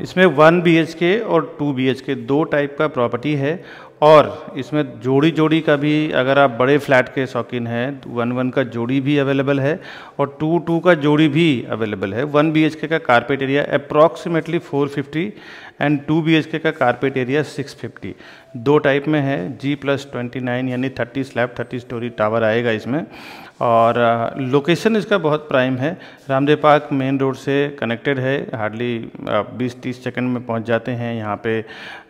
इसमें one B H के और टू बी एच के दो टाइप का प्रॉपर्टी है और इसमें जोड़ी जोड़ी का भी अगर आप बड़े फ्लैट के शौकीन हैं वन तो वन का जोड़ी भी अवेलेबल है और टू टू का जोड़ी भी अवेलेबल है वन बी का carpet area approximately 450 and two B का कारपेट एरिया 650 दो टाइप में है जी प्लस ट्वेंटी यानी thirty slab thirty storey tower आएगा इसमें और लोकेशन इसका बहुत प्राइम है रामदेव पार्क मेन रोड से कनेक्टेड है हार्डली 20-30 सेकंड में पहुंच जाते हैं यहाँ पे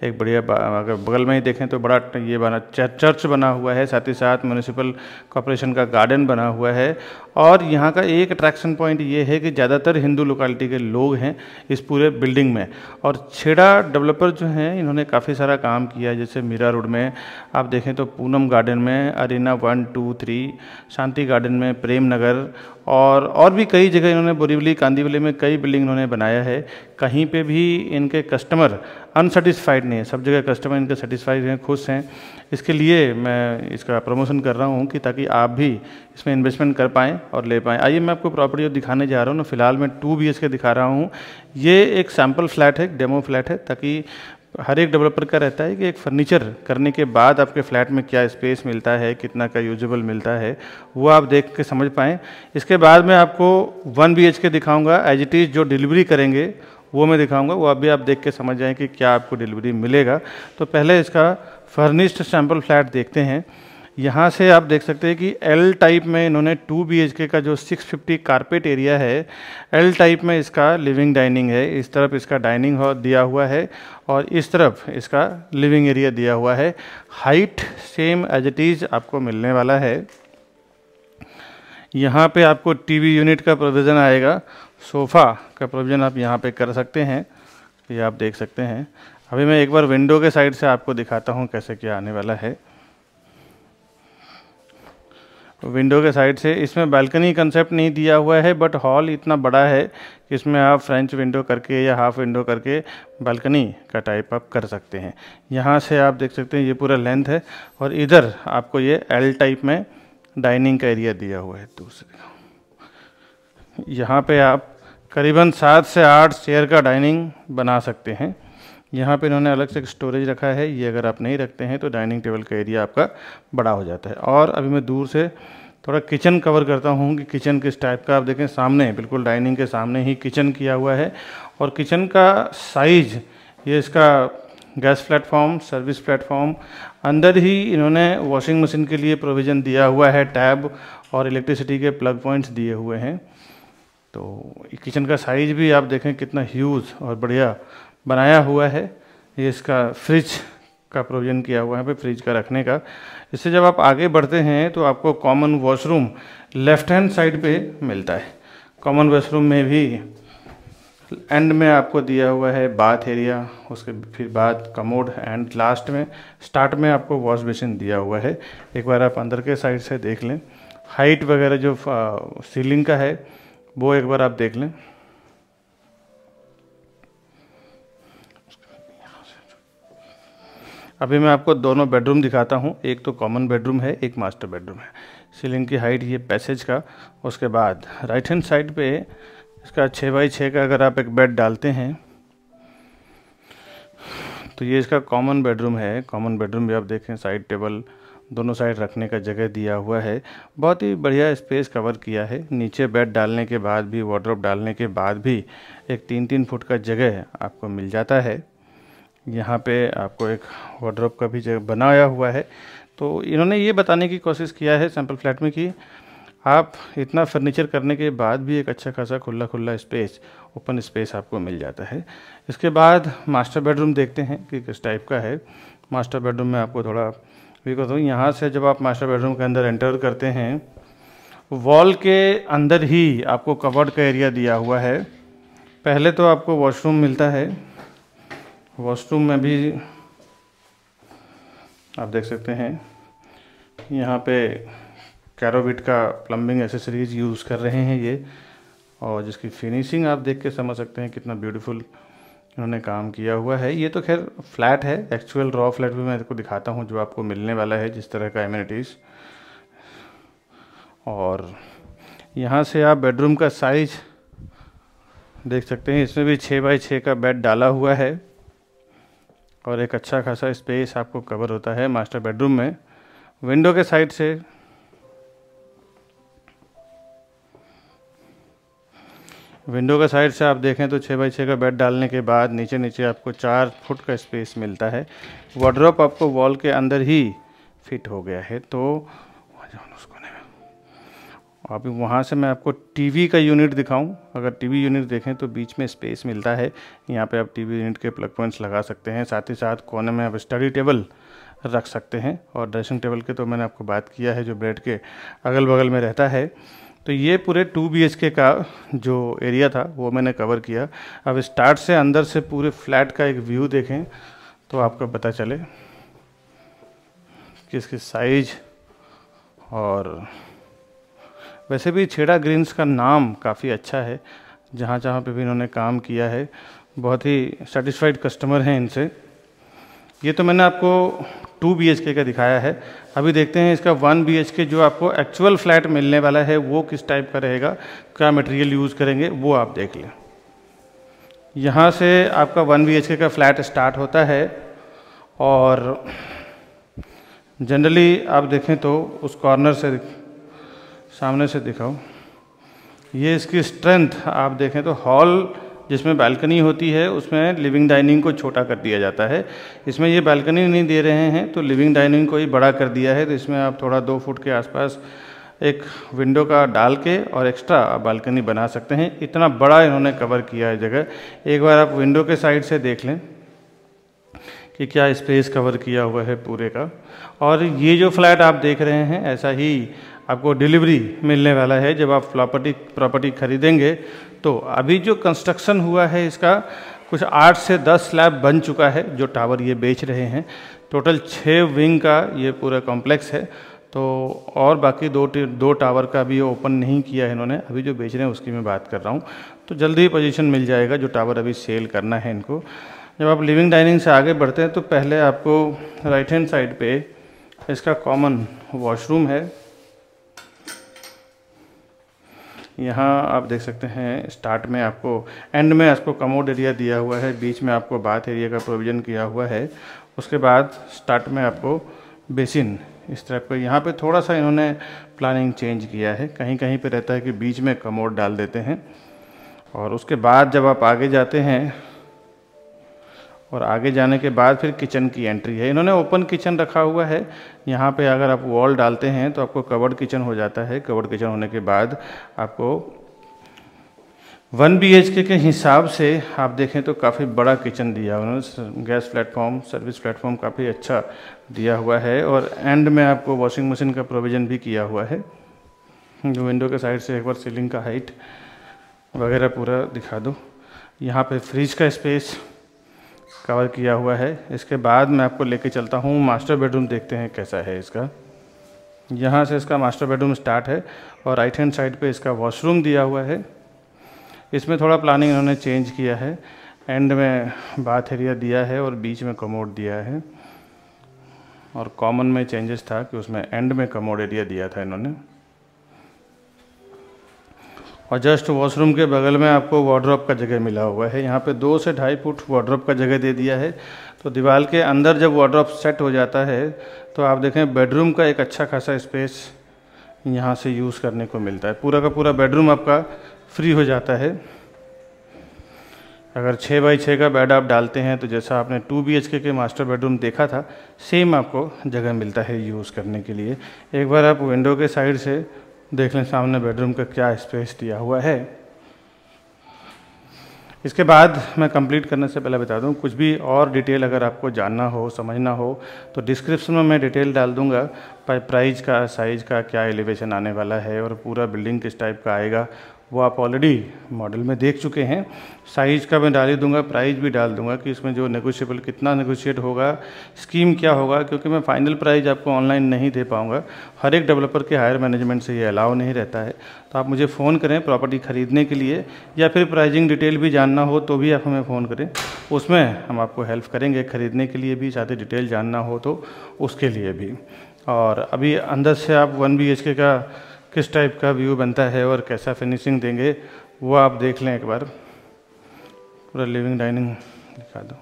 एक बढ़िया अगर बगल में ही देखें तो बड़ा ये बना चर्च बना हुआ है साथ ही साथ म्यूनिसिपल कॉरपोरेशन का गार्डन बना हुआ है और यहाँ का एक अट्रैक्शन पॉइंट ये है कि ज़्यादातर हिंदू लोकेलिटी के लोग हैं इस पूरे बिल्डिंग में और छेड़ा डेवलपर जो हैं इन्होंने काफ़ी सारा काम किया जैसे मीरा रोड में आप देखें तो पूनम गार्डन में Arena one two three Shanti garden garden में प्रेम नगर और और भी कई जगह इन्होंने बोरीवली कांदीवली में कई बिल्डिंग इन्होंने बनाया है कहीं पे भी इनके कस्टमर अनसेटिस्फाइड नहीं है सब जगह कस्टमर इनके सेटिस्फाइड हैं खुश हैं इसके लिए मैं इसका प्रमोशन कर रहा हूँ कि ताकि आप भी इसमें इन्वेस्टमेंट कर पाएँ और ले पाएँ आइए मैं आपको प्रॉपर्टी दिखाने जा रहा हूँ ना फिलहाल मैं टू बी के दिखा रहा हूँ ये एक सैम्पल फ्लैट है डेमो फ्लैट है ताकि हर एक डेवलपर का रहता है कि एक फर्नीचर करने के बाद आपके फ्लैट में क्या स्पेस मिलता है कितना का यूजेबल मिलता है वो आप देख के समझ पाएँ इसके बाद मैं आपको वन बी के दिखाऊँगा एज इट इज़ जो डिलीवरी करेंगे वो मैं दिखाऊंगा वो अभी आप देख के समझ जाएँ कि क्या आपको डिलीवरी मिलेगा तो पहले इसका फर्निश्ड सैम्पल फ्लैट देखते हैं यहाँ से आप देख सकते हैं कि एल टाइप में इन्होंने टू बी का जो 650 कारपेट एरिया है एल टाइप में इसका लिविंग डाइनिंग है इस तरफ इसका डाइनिंग हॉल दिया हुआ है और इस तरफ इसका लिविंग एरिया दिया हुआ है height same as it is आपको मिलने वाला है यहाँ पे आपको टीवी यूनिट का प्रोविज़न आएगा सोफ़ा का प्रोविज़न आप यहाँ पे कर सकते हैं ये आप देख सकते हैं अभी मैं एक बार विंडो के साइड से आपको दिखाता हूँ कैसे क्या आने वाला है विंडो के साइड से इसमें बालकनी कंसेप्ट नहीं दिया हुआ है बट हॉल इतना बड़ा है कि इसमें आप फ्रेंच विंडो करके या हाफ विंडो करके बालकनी का टाइप आप कर सकते हैं यहाँ से आप देख सकते हैं ये पूरा लेंथ है और इधर आपको ये एल टाइप में डाइनिंग का एरिया दिया हुआ है दूसरे यहाँ पे आप करीबन सात से आठ चेयर का डाइनिंग बना सकते हैं यहाँ पे इन्होंने अलग से एक स्टोरेज रखा है ये अगर आप नहीं रखते हैं तो डाइनिंग टेबल का एरिया आपका बड़ा हो जाता है और अभी मैं दूर से थोड़ा किचन कवर करता हूँ कि किचन किस टाइप का आप देखें सामने बिल्कुल डाइनिंग के सामने ही किचन किया हुआ है और किचन का साइज़ ये इसका गैस प्लेटफॉर्म सर्विस प्लेटफॉर्म अंदर ही इन्होंने वॉशिंग मशीन के लिए प्रोविज़न दिया हुआ है टैब और इलेक्ट्रिसिटी के प्लग पॉइंट्स दिए हुए हैं तो किचन का साइज़ भी आप देखें कितना ह्यूज और बढ़िया बनाया हुआ है ये इसका फ्रिज का प्रोविज़न किया हुआ है पे फ्रिज का रखने का इससे जब आप आगे बढ़ते हैं तो आपको common washroom left hand side पे मिलता है कॉमन वॉशरूम में भी एंड में आपको दिया हुआ है बाथ एरिया उसके फिर बाद कमोड एंड लास्ट में स्टार्ट में आपको वॉश बेसिन दिया हुआ है एक बार आप अंदर के साइड से देख लें हाइट वगैरह जो सीलिंग का है वो एक बार आप देख लें अभी मैं आपको दोनों बेडरूम दिखाता हूँ एक तो कॉमन बेडरूम है एक मास्टर बेडरूम है सीलिंग की हाइट ये पैसेज का उसके बाद राइट हैंड साइड पे इसका छः बाई छः का अगर आप एक बेड डालते हैं तो ये इसका कॉमन बेडरूम है कॉमन बेडरूम भी आप देखें साइड टेबल दोनों साइड रखने का जगह दिया हुआ है बहुत ही बढ़िया स्पेस कवर किया है नीचे बेड डालने के बाद भी वार्ड्रोप डालने के बाद भी एक तीन तीन फुट का जगह आपको मिल जाता है यहाँ पे आपको एक वाड्रॉप का भी जगह बनाया हुआ है तो इन्होंने ये बताने की कोशिश किया है सैम्पल फ्लैट में कि आप इतना फर्नीचर करने के बाद भी एक अच्छा खासा खुला खुला स्पेस ओपन स्पेस आपको मिल जाता है इसके बाद मास्टर बेडरूम देखते हैं कि किस टाइप का है मास्टर बेडरूम में आपको थोड़ा बिकॉज तो यहाँ से जब आप मास्टर बेडरूम के अंदर एंटर करते हैं वॉल के अंदर ही आपको कवर्ड का एरिया दिया हुआ है पहले तो आपको वॉशरूम मिलता है वॉशरूम में भी आप देख सकते हैं यहाँ पे कैरोविट का प्लम्बिंग एसेसरीज यूज़ कर रहे हैं ये और जिसकी फिनिशिंग आप देख के समझ सकते हैं कितना ब्यूटीफुल इन्होंने काम किया हुआ है ये तो खैर फ्लैट है एक्चुअल रॉ फ्लैट भी मैं आपको दिखाता हूँ जो आपको मिलने वाला है जिस तरह का इम्यूनिटीज़ और यहाँ से आप बेडरूम का साइज़ देख सकते हैं इसमें भी छः बाई छः का बेड डाला हुआ है और एक अच्छा खासा स्पेस आपको कवर होता है मास्टर बेडरूम में विंडो के साइड से विंडो का साइड से आप देखें तो छः बाई छः का बेड डालने के बाद नीचे नीचे आपको चार फुट का स्पेस मिलता है वार्ड्रॉप आपको वॉल के अंदर ही फिट हो गया है तो उसको अभी वहाँ से मैं आपको टीवी का यूनिट दिखाऊं अगर टीवी यूनिट देखें तो बीच में स्पेस मिलता है यहाँ पे आप टीवी यूनिट के प्लग पॉइंट्स लगा सकते हैं साथ ही साथ कोने में आप स्टडी टेबल रख सकते हैं और ड्रेसिंग टेबल के तो मैंने आपको बात किया है जो बेड के अगल बगल में रहता है तो ये पूरे टू बी का जो एरिया था वो मैंने कवर किया अब स्टार्ट से अंदर से पूरे फ्लैट का एक व्यू देखें तो आपको पता चले कि इसकी साइज और वैसे भी छेड़ा ग्रीन्स का नाम काफ़ी अच्छा है जहाँ जहाँ पे भी इन्होंने काम किया है बहुत ही सेटिस्फाइड कस्टमर हैं इनसे ये तो मैंने आपको टू बी का दिखाया है अभी देखते हैं इसका वन बी जो आपको एक्चुअल फ्लैट मिलने वाला है वो किस टाइप का रहेगा क्या मटेरियल यूज़ करेंगे वो आप देख लें यहाँ से आपका वन बी का फ्लैट स्टार्ट होता है और जनरली आप देखें तो उस कॉर्नर से सामने से दिखाओ ये इसकी स्ट्रेंथ आप देखें तो हॉल जिसमें बालकनी होती है उसमें लिविंग डाइनिंग को छोटा कर दिया जाता है इसमें ये बालकनी नहीं दे रहे हैं तो लिविंग डाइनिंग को ही बड़ा कर दिया है तो इसमें आप थोड़ा दो फुट के आसपास एक विंडो का डाल के और एक्स्ट्रा आप बालकनी बना सकते हैं इतना बड़ा इन्होंने कवर किया है जगह एक बार आप विंडो के साइड से देख लें कि क्या स्पेस कवर किया हुआ है पूरे का और ये जो फ्लैट आप देख रहे हैं ऐसा ही आपको डिलीवरी मिलने वाला है जब आप प्रॉपर्टी प्रॉपर्टी खरीदेंगे तो अभी जो कंस्ट्रक्शन हुआ है इसका कुछ आठ से दस स्लैब बन चुका है जो टावर ये बेच रहे हैं टोटल छः विंग का ये पूरा कॉम्प्लेक्स है तो और बाकी दो दो टावर का भी ओपन नहीं किया है इन्होंने अभी जो बेच रहे हैं उसकी मैं बात कर रहा हूँ तो जल्दी ही पोजिशन मिल जाएगा जो टावर अभी सेल करना है इनको जब आप लिविंग डाइनिंग से आगे बढ़ते हैं तो पहले आपको राइट हैंड साइड पे इसका कॉमन वॉशरूम है यहाँ आप देख सकते हैं स्टार्ट में आपको एंड में आपको कमोड एरिया दिया हुआ है बीच में आपको बाथ एरिया का प्रोविज़न किया हुआ है उसके बाद स्टार्ट में आपको बेसिन इस टाइप का यहाँ पे थोड़ा सा इन्होंने प्लानिंग चेंज किया है कहीं कहीं पे रहता है कि बीच में कमोड डाल देते हैं और उसके बाद जब आप आगे जाते हैं और आगे जाने के बाद फिर किचन की एंट्री है इन्होंने ओपन किचन रखा हुआ है यहाँ पे अगर आप वॉल डालते हैं तो आपको कवर्ड किचन हो जाता है कवर्ड किचन होने के बाद आपको वन बी एच के हिसाब से आप देखें तो काफ़ी बड़ा किचन दिया उन्होंने गैस प्लेटफॉर्म सर्विस प्लेटफॉर्म काफ़ी अच्छा दिया हुआ है और एंड में आपको वॉशिंग मशीन का प्रोविज़न भी किया हुआ है जो विंडो के साइड से एक बार सीलिंग का हाइट वगैरह पूरा दिखा दो यहाँ पे फ्रिज का स्पेस कवर किया हुआ है इसके बाद मैं आपको लेके चलता हूँ मास्टर बेडरूम देखते हैं कैसा है इसका यहाँ से इसका मास्टर बेडरूम स्टार्ट है और राइट हैंड साइड पे इसका वॉशरूम दिया हुआ है इसमें थोड़ा प्लानिंग इन्होंने चेंज किया है एंड में बाथ एरिया दिया है और बीच में कमोड दिया है और कॉमन में चेंजेस था कि उसमें एंड में कमोड एरिया दिया था इन्होंने और जस्ट वॉशरूम के बगल में आपको वार्ड्रॉप का जगह मिला हुआ है यहाँ पे दो से ढाई फुट वार्ड्रॉप का जगह दे दिया है तो दीवार के अंदर जब वार्ड्रॉप सेट हो जाता है तो आप देखें बेडरूम का एक अच्छा खासा स्पेस यहाँ से यूज़ करने को मिलता है पूरा का पूरा बेडरूम आपका फ्री हो जाता है अगर छः बाई छः का बेड आप डालते हैं तो जैसा आपने टू बी के मास्टर बेडरूम देखा था सेम आपको जगह मिलता है यूज़ करने के लिए एक बार आप विंडो के साइड से देख लें सामने बेडरूम का क्या स्पेस दिया हुआ है इसके बाद मैं कंप्लीट करने से पहले बता दूं कुछ भी और डिटेल अगर आपको जानना हो समझना हो तो डिस्क्रिप्शन में मैं डिटेल डाल दूंगा प्राइज़ का साइज़ का क्या एलिवेशन आने वाला है और पूरा बिल्डिंग किस टाइप का आएगा वो आप ऑलरेडी मॉडल में देख चुके हैं साइज़ का मैं डाल ही दूंगा प्राइस भी डाल दूंगा कि इसमें जो नेगोशिएबल कितना नेगोशिएट होगा स्कीम क्या होगा क्योंकि मैं फाइनल प्राइस आपको ऑनलाइन नहीं दे पाऊंगा हर एक डेवलपर के हायर मैनेजमेंट से ये अलाउ नहीं रहता है तो आप मुझे फ़ोन करें प्रॉपर्टी ख़रीदने के लिए या फिर प्राइजिंग डिटेल भी जानना हो तो भी आप हमें फ़ोन करें उसमें हम आपको हेल्प करेंगे ख़रीदने के लिए भी साथ ही डिटेल जानना हो तो उसके लिए भी और अभी अंदर से आप वन बी का किस टाइप का व्यू बनता है और कैसा फिनिशिंग देंगे वो आप देख लें एक बार पूरा लिविंग डाइनिंग दिखा दो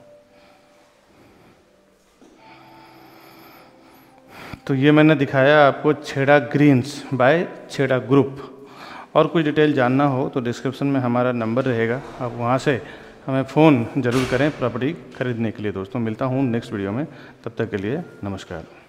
तो ये मैंने दिखाया आपको छेड़ा ग्रीन्स बाय छेड़ा ग्रुप और कुछ डिटेल जानना हो तो डिस्क्रिप्शन में हमारा नंबर रहेगा आप वहाँ से हमें फ़ोन ज़रूर करें प्रॉपर्टी खरीदने के लिए दोस्तों मिलता हूँ नेक्स्ट वीडियो में तब तक के लिए नमस्कार